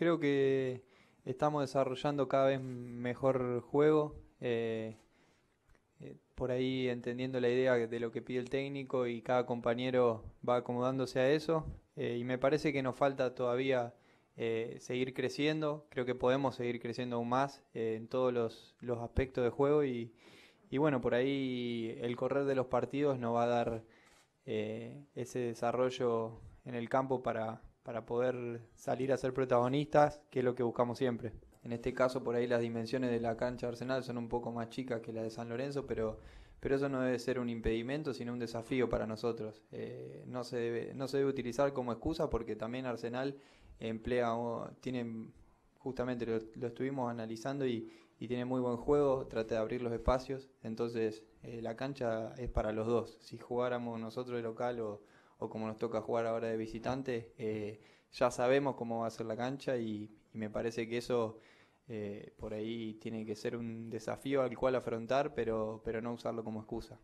Creo que estamos desarrollando cada vez mejor juego, eh, eh, por ahí entendiendo la idea de lo que pide el técnico y cada compañero va acomodándose a eso. Eh, y me parece que nos falta todavía seguir creciendo, creo que podemos seguir creciendo aún más en todos los, aspectos de juego y, bueno, por ahí el correr de los partidos nos va a dar ese desarrollo en el campo para, para poder salir a ser protagonistas, que es lo que buscamos siempre. En este caso, por ahí las dimensiones de la cancha Arsenal son un poco más chicas que la de San Lorenzo, pero, pero eso no debe ser un impedimento, sino un desafío para nosotros. Eh, no, se debe, no se debe utilizar como excusa porque también Arsenal emplea, tiene, justamente lo, estuvimos analizando y, tiene muy buen juego, trata de abrir los espacios, entonces eh, la cancha es para los dos. Si jugáramos nosotros de local o o como nos toca jugar ahora de visitante, eh, ya sabemos cómo va a ser la cancha y, me parece que eso eh, por ahí tiene que ser un desafío al cual afrontar, pero, pero no usarlo como excusa.